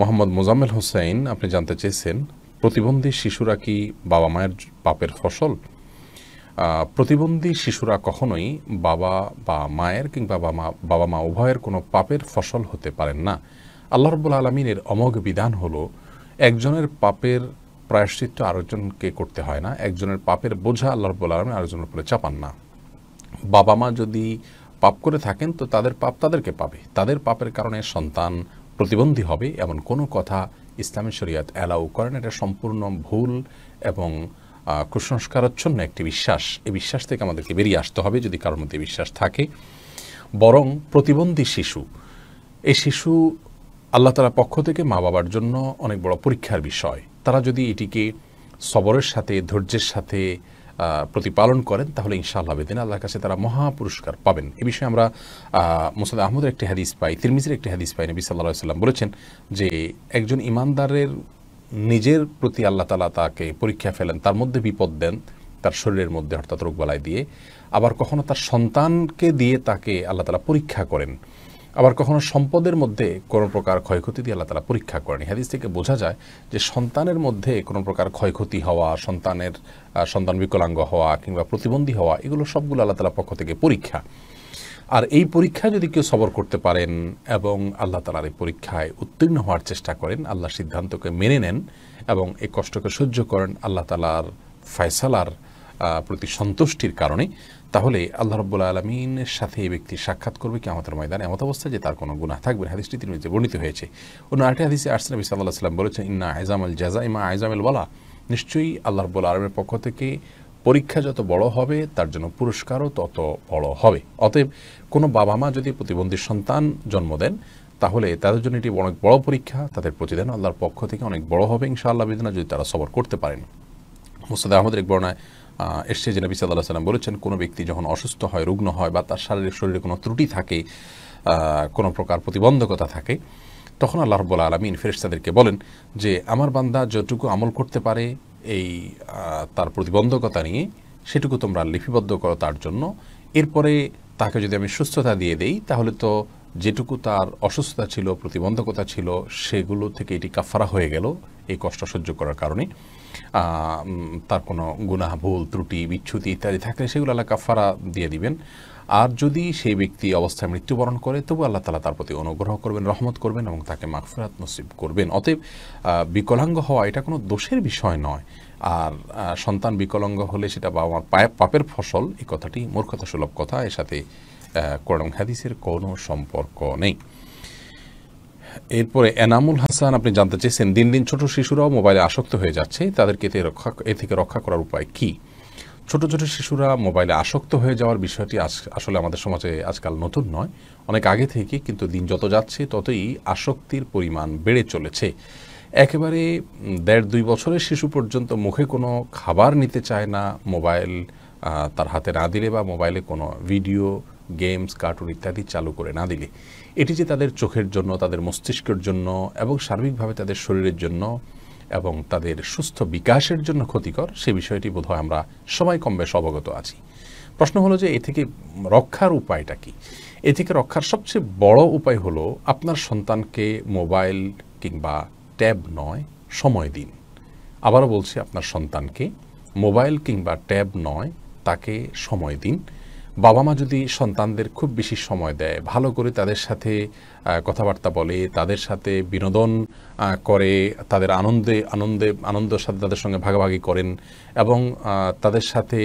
মোহাম্মদ মোজাম্মেল হোসেন আপনি জানতে চেয়েছেন প্রতিবন্ধী শিশুরা কি বাবা মায়ের পাপের ফসল প্রতিবন্ধী শিশুরা কখনোই বাবা বা মায়ের কিংবা বাবা মা উভয়ের কোনো পাপের ফসল হতে পারেন না আল্লাহ রব্বুল আলমিনের অমোঘ বিধান হলো একজনের পাপের প্রায়শ্চিত্ত আরেকজনকে করতে হয় না একজনের পাপের বোঝা আল্লাহ রব্বুল আলমিন আরেকজনের উপরে চাপান না বাবা মা যদি পাপ করে থাকেন তো তাদের পাপ তাদেরকে পাবে তাদের পাপের কারণে সন্তান প্রতিবন্ধী হবে এমন কোনো কথা ইসলামী শরীয়ত অ্যালাউ করেন এটা সম্পূর্ণ ভুল এবং কুসংস্কারাচ্ছন্ন একটি বিশ্বাস এই বিশ্বাস থেকে আমাদেরকে বেরিয়ে আসতে হবে যদি কারোর মধ্যে বিশ্বাস থাকে বরং প্রতিবন্ধী শিশু এই শিশু আল্লাহ তালার পক্ষ থেকে মা বাবার জন্য অনেক বড় পরীক্ষার বিষয় তারা যদি এটিকে সবরের সাথে ধৈর্যের সাথে প্রতিপালন করেন তাহলে ইনশাআল্লাহ বেদিন আল্লাহর কাছে তারা মহা পুরস্কার পাবেন এ বিষয়ে আমরা মোসাদ আহমদের একটি হাদিস পাই তিরমিজির একটি হাদিস পাই নবী সাল্লাহ সাল্লাম বলেছেন যে একজন ইমানদারের নিজের প্রতি আল্লাহ তালা তাকে পরীক্ষা ফেলেন তার মধ্যে বিপদ দেন তার শরীরের মধ্যে অর্থাৎ রোগবালায় দিয়ে আবার কখনো তার সন্তানকে দিয়ে তাকে আল্লাহ তালা পরীক্ষা করেন আবার কখনো সম্পদের মধ্যে কোনো প্রকার ক্ষয়ক্ষতি দিয়ে আল্লাহ তালা পরীক্ষা করেন হাদিস থেকে বোঝা যায় যে সন্তানের মধ্যে কোনো প্রকার ক্ষয়ক্ষতি হওয়া সন্তানের সন্তান বিকলাঙ্গ হওয়া কিংবা প্রতিবন্ধী হওয়া এগুলো সবগুলো আল্লাহ তালার পক্ষ থেকে পরীক্ষা আর এই পরীক্ষা যদি কেউ সবর করতে পারেন এবং আল্লাহ তালার এই পরীক্ষায় উত্তীর্ণ হওয়ার চেষ্টা করেন আল্লাহ সিদ্ধান্তকে মেনে নেন এবং এই কষ্টকে সহ্য করেন আল্লাহ তালার ফয়সালার প্রতি সন্তুষ্টির কারণে তাহলে আল্লাহ রব্বুল্লা আলমিনের সাথে এই ব্যক্তি সাক্ষাৎ করবে কি আমাদের ময়দানে এমত অবস্থা যে তার কোনো গুণা থাকবে হাদিসটি তিনি বর্ণিত হয়েছে অন্য আরেকটি হাদিসে আর্সনবী সাল্লাহ সাল্লাম বলেছেন ইন্না আইজাম আল জাজা ইমা আইজাম আল বলা নিশ্চয়ই আল্লাহ রব্বুল আলমের পক্ষ থেকে পরীক্ষা যত বড় হবে তার জন্য পুরস্কারও তত বড় হবে অতএব কোনো বাবা মা যদি প্রতিবন্ধী সন্তান জন্ম দেন তাহলে তাদের জন্য এটি অনেক বড় পরীক্ষা তাদের প্রতিদান আল্লাহর পক্ষ থেকে অনেক বড় হবে ইনশাআল্লাহ বেদনা যদি তারা সবর করতে পারেন মুস্তাদ আহমদের এক বর্ণায় এসছে যে নবী সাল্লাহ সাল্লাম বলেছেন কোনো ব্যক্তি যখন অসুস্থ হয় রুগ্ন হয় বা তার শারীরিক শরীরে কোনো ত্রুটি থাকে কোনো প্রকার প্রতিবন্ধকতা থাকে তখন আল্লাহ রব্বুল আলমিন ফেরেস্তাদেরকে বলেন যে আমার বান্দা যতটুকু আমল করতে পারে এই তার প্রতিবন্ধকতা নিয়ে সেটুকু তোমরা লিপিবদ্ধ করো তার জন্য এরপরে তাকে যদি আমি সুস্থতা দিয়ে দেই তাহলে তো যেটুকু তার অসুস্থতা ছিল প্রতিবন্ধকতা ছিল সেগুলো থেকে এটি কাফারা হয়ে গেল এই কষ্ট সহ্য করার কারণে তার কোনো গুনাহ ভুল ত্রুটি বিচ্ছুতি ইত্যাদি থাকলে সেগুলো আল্লাহ কাফারা দিয়ে দিবেন আর যদি সেই ব্যক্তি অবস্থায় মৃত্যুবরণ করে তবু আল্লাহ তালা তার প্রতি অনুগ্রহ করবেন রহমত করবেন এবং তাকে মাগফিরাত নসিব করবেন অতএব বিকলাঙ্গ হওয়া এটা কোনো দোষের বিষয় নয় আর সন্তান বিকলাঙ্গ হলে সেটা বাবা মার পায়ের পাপের ফসল এই কথাটি মূর্খতা সুলভ কথা এর সাথে কোরআন হাদিসের কোনো সম্পর্ক নেই এরপরে এনামুল হাসান আপনি জানতে চেয়েছেন দিন দিন ছোট শিশুরাও মোবাইলে আসক্ত হয়ে যাচ্ছে তাদেরকে এতে রক্ষা এ থেকে রক্ষা করার উপায় কী ছোট ছোট শিশুরা মোবাইলে আসক্ত হয়ে যাওয়ার বিষয়টি আসলে আমাদের সমাজে আজকাল নতুন নয় অনেক আগে থেকে কিন্তু দিন যত যাচ্ছে ততই আসক্তির পরিমাণ বেড়ে চলেছে একেবারে দেড় দুই বছরের শিশু পর্যন্ত মুখে কোনো খাবার নিতে চায় না মোবাইল তার হাতে না দিলে বা মোবাইলে কোনো ভিডিও গেমস কার্টুন ইত্যাদি চালু করে না দিলে এটি যে তাদের চোখের জন্য তাদের মস্তিষ্কের জন্য এবং সার্বিকভাবে তাদের শরীরের জন্য এবং তাদের সুস্থ বিকাশের জন্য ক্ষতিকর সে বিষয়টি বোধহয় আমরা সবাই কম বেশ অবগত আছি প্রশ্ন হলো যে এ থেকে রক্ষার উপায়টা কি এ থেকে রক্ষার সবচেয়ে বড় উপায় হলো আপনার সন্তানকে মোবাইল কিংবা ট্যাব নয় সময় দিন আবারও বলছি আপনার সন্তানকে মোবাইল কিংবা ট্যাব নয় তাকে সময় দিন বাবা মা যদি সন্তানদের খুব বেশি সময় দেয় ভালো করে তাদের সাথে কথাবার্তা বলে তাদের সাথে বিনোদন করে তাদের আনন্দে আনন্দে আনন্দ সাথে তাদের সঙ্গে ভাগাভাগি করেন এবং তাদের সাথে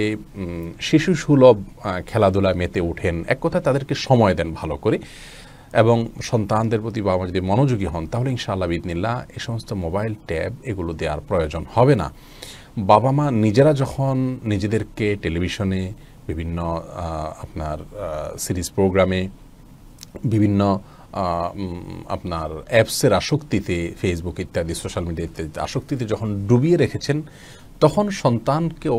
শিশু সুলভ খেলাধুলা মেতে ওঠেন এক কথায় তাদেরকে সময় দেন ভালো করে এবং সন্তানদের প্রতি বাবা মা যদি মনোযোগী হন তাহলে ইনশাআল্লাহ বিদিনিল্লা এই সমস্ত মোবাইল ট্যাব এগুলো দেওয়ার প্রয়োজন হবে না বাবা মা নিজেরা যখন নিজেদেরকে টেলিভিশনে বিভিন্ন আপনার সিরিজ প্রোগ্রামে বিভিন্ন আপনার অ্যাপসের আসক্তিতে ফেসবুক ইত্যাদি সোশ্যাল মিডিয়া ইত্যাদি আসক্তিতে যখন ডুবিয়ে রেখেছেন তখন সন্তানকেও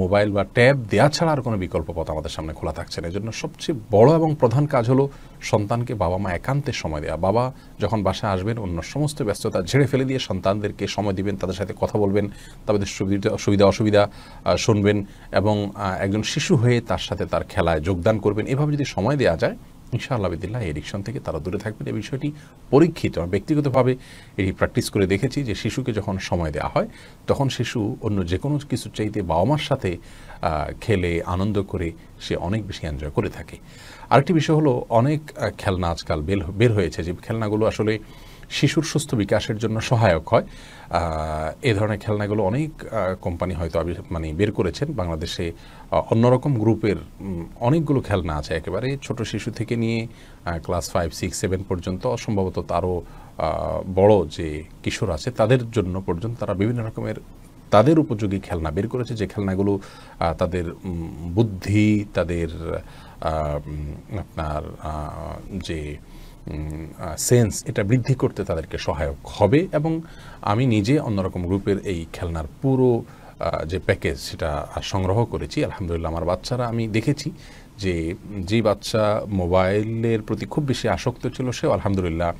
মোবাইল বা ট্যাব দেওয়া ছাড়া আর কোনো বিকল্প পথ আমাদের সামনে খোলা থাকছে না এজন্য সবচেয়ে বড় এবং প্রধান কাজ হলো সন্তানকে বাবা মা একান্তে সময় দেওয়া বাবা যখন বাসায় আসবেন অন্য সমস্ত ব্যস্ততা ঝেড়ে ফেলে দিয়ে সন্তানদেরকে সময় দিবেন তাদের সাথে কথা বলবেন তাদের সুবিধা সুবিধা অসুবিধা শুনবেন এবং একজন শিশু হয়ে তার সাথে তার খেলায় যোগদান করবেন এভাবে যদি সময় দেওয়া যায় ইনশাআল্লাহ বিদিল্লাহ এডিকশন থেকে তারা দূরে থাকবেন এই বিষয়টি পরীক্ষিত আমি ব্যক্তিগতভাবে এটি প্র্যাকটিস করে দেখেছি যে শিশুকে যখন সময় দেওয়া হয় তখন শিশু অন্য যে কোনো কিছু চাইতে বাবা মার সাথে খেলে আনন্দ করে সে অনেক বেশি এনজয় করে থাকে আরেকটি বিষয় হলো অনেক খেলনা আজকাল বের বের হয়েছে যে খেলনাগুলো আসলে শিশুর সুস্থ বিকাশের জন্য সহায়ক হয় এ ধরনের খেলনাগুলো অনেক কোম্পানি হয়তো মানে বের করেছেন বাংলাদেশে অন্যরকম গ্রুপের অনেকগুলো খেলনা আছে একেবারে ছোট শিশু থেকে নিয়ে ক্লাস ফাইভ সিক্স সেভেন পর্যন্ত সম্ভবত তারও বড় যে কিশোর আছে তাদের জন্য পর্যন্ত তারা বিভিন্ন রকমের তাদের উপযোগী খেলনা বের করেছে যে খেলনাগুলো তাদের বুদ্ধি তাদের আপনার যে সেন্স এটা বৃদ্ধি করতে তাদেরকে সহায়ক হবে এবং আমি নিজে অন্যরকম গ্রুপের এই খেলনার পুরো যে প্যাকেজ সেটা সংগ্রহ করেছি আলহামদুলিল্লাহ আমার বাচ্চারা আমি দেখেছি যে যে বাচ্চা মোবাইলের প্রতি খুব বেশি আসক্ত ছিল সেও আলহামদুলিল্লাহ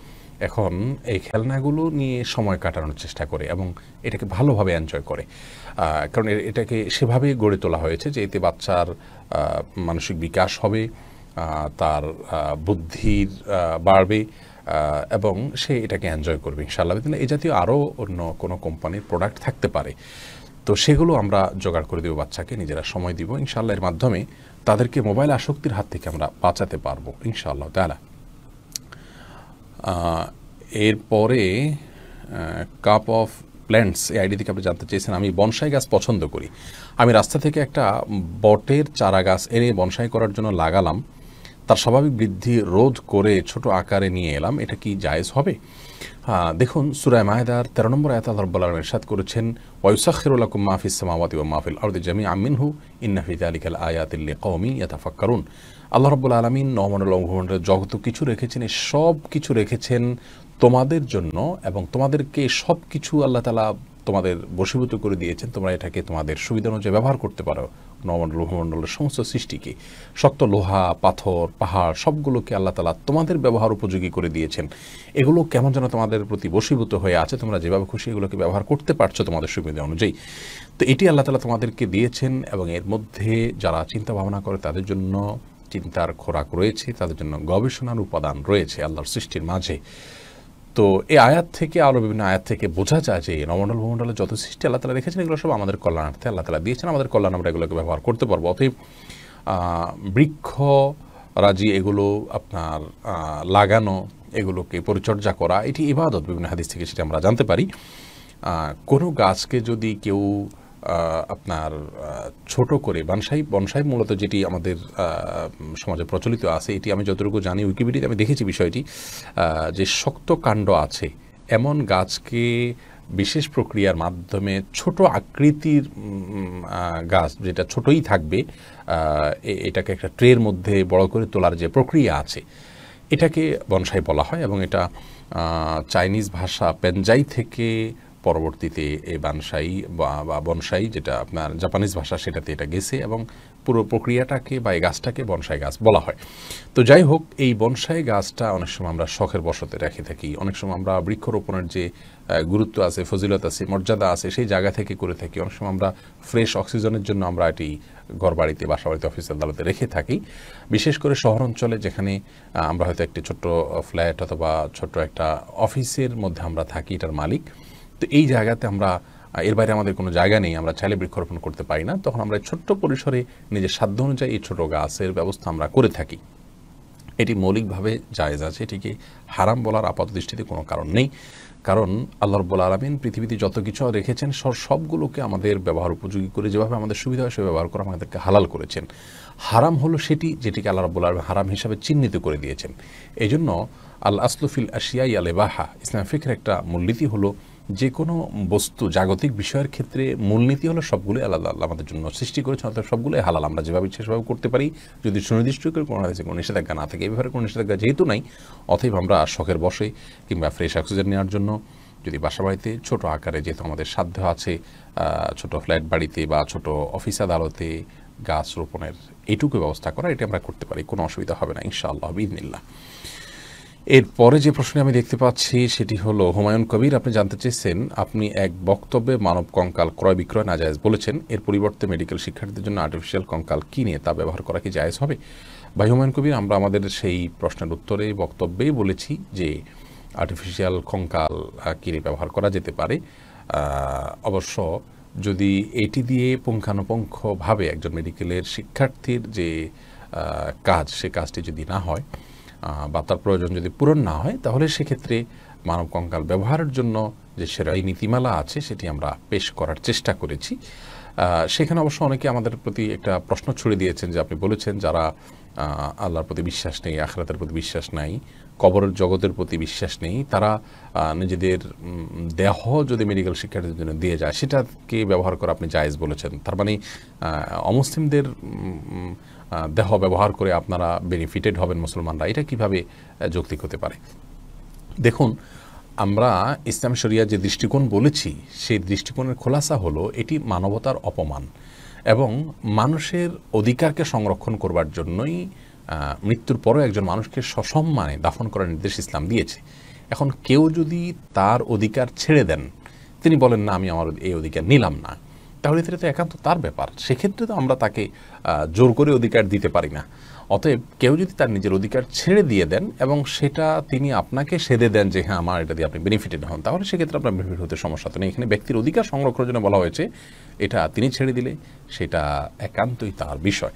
এখন এই খেলনাগুলো নিয়ে সময় কাটানোর চেষ্টা করে এবং এটাকে ভালোভাবে এনজয় করে কারণ এটাকে সেভাবেই গড়ে তোলা হয়েছে যে এতে বাচ্চার মানসিক বিকাশ হবে তার বুদ্ধির বাড়বে এবং সে এটাকে এনজয় করবে ইনশাআল্লাহ এই জাতীয় আরও অন্য কোনো কোম্পানির প্রোডাক্ট থাকতে পারে তো সেগুলো আমরা জোগাড় করে দেব বাচ্চাকে নিজেরা সময় দিব ইনশাল্লাহ এর মাধ্যমে তাদেরকে মোবাইল আসক্তির হাত থেকে আমরা বাঁচাতে পারবো ইনশাআল্লাহ তাহলে এরপরে কাপ অফ প্ল্যান্টস এই আইডি থেকে আপনি জানতে চেয়েছেন আমি বনসাই গাছ পছন্দ করি আমি রাস্তা থেকে একটা বটের চারা গাছ এনে বনসাই করার জন্য লাগালাম তার স্বাভাবিক বৃদ্ধি রোধ করে ছোট আকারে নিয়ে এলাম এটা কি জায়জ হবে হ্যাঁ, দেখুন সুরায় মাহেদার তেরো নম্বর আয়াত আল্লাহ রব্বুল আলম ইরশাদ করেছেন ওয়ুসাখিরুল্লাকুম মাহফিস সামাওয়াতি ওয়া মাহফিল আরদি জামি আমিনহু ইন্নাফি আলিকাল আয়াতিল্লি কৌমি ইয়াতাফাক্কারুন আল্লাহ রব্বুল আলমিন নমণ্ডল অঙ্গমণ্ডল জগত কিছু রেখেছেন এই সব কিছু রেখেছেন তোমাদের জন্য এবং তোমাদেরকে সব কিছু আল্লাহ তালা তোমাদের বশীভূত করে দিয়েছেন তোমরা এটাকে তোমাদের সুবিধা অনুযায়ী ব্যবহার করতে পারো নবমন্ডল ভূমণ্ডলের সমস্ত সৃষ্টিকে শক্ত লোহা পাথর পাহাড় সবগুলোকে আল্লাহ তালা তোমাদের ব্যবহার উপযোগী করে দিয়েছেন এগুলো কেমন যেন তোমাদের প্রতি বশীভূত হয়ে আছে তোমরা যেভাবে খুশি এগুলোকে ব্যবহার করতে পারছো তোমাদের সুবিধা অনুযায়ী তো এটি আল্লাহ তালা তোমাদেরকে দিয়েছেন এবং এর মধ্যে যারা চিন্তা ভাবনা করে তাদের জন্য চিন্তার খোরাক রয়েছে তাদের জন্য গবেষণার উপাদান রয়েছে আল্লাহর সৃষ্টির মাঝে তো এই আয়াত থেকে আরও বিভিন্ন আয়াত থেকে বোঝা যায় যে নমণ্ডল ভূমণ্ডলে যত সৃষ্টি আল্লাহ তালা রেখেছেন এগুলো সব আমাদের কল্যাণার্থে আল্লাহ তালা দিয়েছেন আমাদের কল্যাণ আমরা এগুলোকে ব্যবহার করতে পারবো অতএব বৃক্ষ রাজি এগুলো আপনার লাগানো এগুলোকে পরিচর্যা করা এটি ইবাদত বিভিন্ন হাদিস থেকে সেটা আমরা জানতে পারি কোনো গাছকে যদি কেউ আপনার ছোট করে বনসাই বনসাই মূলত যেটি আমাদের সমাজে প্রচলিত আছে এটি আমি যতটুকু জানি উইকিপিডিয়াতে আমি দেখেছি বিষয়টি যে শক্ত কাণ্ড আছে এমন গাছকে বিশেষ প্রক্রিয়ার মাধ্যমে ছোট আকৃতির গাছ যেটা ছোটই থাকবে এটাকে একটা ট্রের মধ্যে বড় করে তোলার যে প্রক্রিয়া আছে এটাকে বনসাই বলা হয় এবং এটা চাইনিজ ভাষা পেনজাই থেকে পরবর্তীতে এই বানসাই বা বনসাই যেটা আপনার জাপানিজ ভাষা সেটাতে এটা গেছে এবং পুরো প্রক্রিয়াটাকে বা এই গাছটাকে বনসাই গাছ বলা হয় তো যাই হোক এই বনসাই গাছটা অনেক সময় আমরা শখের বসতে রেখে থাকি অনেক সময় আমরা বৃক্ষরোপণের যে গুরুত্ব আছে ফজিলত আছে মর্যাদা আছে সেই জায়গা থেকে করে থাকি অনেক সময় আমরা ফ্রেশ অক্সিজেনের জন্য আমরা এটি ঘরবাড়িতে বাসাবাড়িতে অফিস আদালতে রেখে থাকি বিশেষ করে শহর অঞ্চলে যেখানে আমরা হয়তো একটি ছোট্ট ফ্ল্যাট অথবা ছোট্ট একটা অফিসের মধ্যে আমরা থাকি এটার মালিক তো এই জায়গাতে আমরা এর বাইরে আমাদের কোনো জায়গা নেই আমরা চাইলে বৃক্ষরোপণ করতে পারি না তখন আমরা ছোট্ট পরিসরে নিজের সাধ্য অনুযায়ী এই ছোটো গাছের ব্যবস্থা আমরা করে থাকি এটি মৌলিকভাবে জায়েজ আছে এটিকে হারাম বলার আপাত দৃষ্টিতে কোনো কারণ নেই কারণ আল্লাহ রব্বুল আলমিন পৃথিবীতে যত কিছু রেখেছেন সব সবগুলোকে আমাদের ব্যবহার উপযোগী করে যেভাবে আমাদের সুবিধা হয় সে ব্যবহার করে আমাদেরকে হালাল করেছেন হারাম হলো সেটি যেটিকে আল্লাহ রব্বুল আলম হারাম হিসাবে চিহ্নিত করে দিয়েছেন এই জন্য আল আসলুফিল আশিয়াই আলেবাহা ইসলাম ফিকের একটা মূলনীতি হলো যে কোনো বস্তু জাগতিক বিষয়ের ক্ষেত্রে মূলনীতি হলো সবগুলোই আলাদা আল্লাহ আমাদের জন্য সৃষ্টি করেছে অর্থাৎ সবগুলোই হালাল আমরা যেভাবে ইচ্ছা সেভাবে করতে পারি যদি সুনির্দিষ্ট করে কোনো হয়েছে কোনো নিষেধাজ্ঞা না থাকে এভাবে ব্যাপারে কোনো নিষেধাজ্ঞা যেহেতু নাই অথব আমরা শখের বসে কিংবা ফ্রেশ অক্সিজেন নেওয়ার জন্য যদি বাসা বাড়িতে ছোটো আকারে যেহেতু আমাদের সাধ্য আছে ছোট ফ্ল্যাট বাড়িতে বা ছোট অফিস আদালতে গাছ রোপণের এটুকু ব্যবস্থা করা এটি আমরা করতে পারি কোনো অসুবিধা হবে না ইনশাআল্লাহ বিদিনিল্লা এরপরে যে প্রশ্নে আমি দেখতে পাচ্ছি সেটি হলো হুমায়ুন কবির আপনি জানতে চেয়েছেন আপনি এক বক্তব্যে মানব কঙ্কাল ক্রয় বিক্রয় না জায়জ বলেছেন এর পরিবর্তে মেডিকেল শিক্ষার্থীদের জন্য আর্টিফিশিয়াল কঙ্কাল কিনে তা ব্যবহার করা কি জায়জ হবে ভাই হুমায়ুন কবির আমরা আমাদের সেই প্রশ্নের উত্তরে বক্তব্যেই বলেছি যে আর্টিফিশিয়াল কঙ্কাল কিনে ব্যবহার করা যেতে পারে অবশ্য যদি এটি দিয়ে পুঙ্খানুপুঙ্খভাবে একজন মেডিকেলের শিক্ষার্থীর যে কাজ সে কাজটি যদি না হয় বা তার প্রয়োজন যদি পূরণ না হয় তাহলে সেক্ষেত্রে মানব কঙ্কাল ব্যবহারের জন্য যে সেরাই নীতিমালা আছে সেটি আমরা পেশ করার চেষ্টা করেছি সেখানে অবশ্য অনেকে আমাদের প্রতি একটা প্রশ্ন ছুড়ে দিয়েছেন যে আপনি বলেছেন যারা আল্লাহর প্রতি বিশ্বাস নেই আখরাতের প্রতি বিশ্বাস নাই কবরের জগতের প্রতি বিশ্বাস নেই তারা নিজেদের দেহ যদি মেডিকেল শিক্ষার্থীদের জন্য দিয়ে যায় সেটাকে ব্যবহার করা আপনি জায়েজ বলেছেন তার মানে অমুসলিমদের দেহ ব্যবহার করে আপনারা বেনিফিটেড হবেন মুসলমানরা এটা কিভাবে যৌক্তিক হতে পারে দেখুন আমরা ইসলাম শরিয়া যে দৃষ্টিকোণ বলেছি সেই দৃষ্টিকোণের খোলাসা হলো এটি মানবতার অপমান এবং মানুষের অধিকারকে সংরক্ষণ করবার জন্যই মৃত্যুর পরও একজন মানুষকে সসম্মানে দাফন করার নির্দেশ ইসলাম দিয়েছে এখন কেউ যদি তার অধিকার ছেড়ে দেন তিনি বলেন না আমি আমার এই অধিকার নিলাম না তাহলে এটা তো একান্ত তার ব্যাপার সেক্ষেত্রে তো আমরা তাকে জোর করে অধিকার দিতে পারি না অতএব কেউ যদি তার নিজের অধিকার ছেড়ে দিয়ে দেন এবং সেটা তিনি আপনাকে সেদে দেন যে হ্যাঁ আমার এটা দিয়ে আপনি বেনিফিটেড হন তাহলে সেক্ষেত্রে আপনার বেনিফিট হতে সমস্যা তো নেই এখানে ব্যক্তির অধিকার সংরক্ষণের জন্য বলা হয়েছে এটা তিনি ছেড়ে দিলে সেটা একান্তই তার বিষয়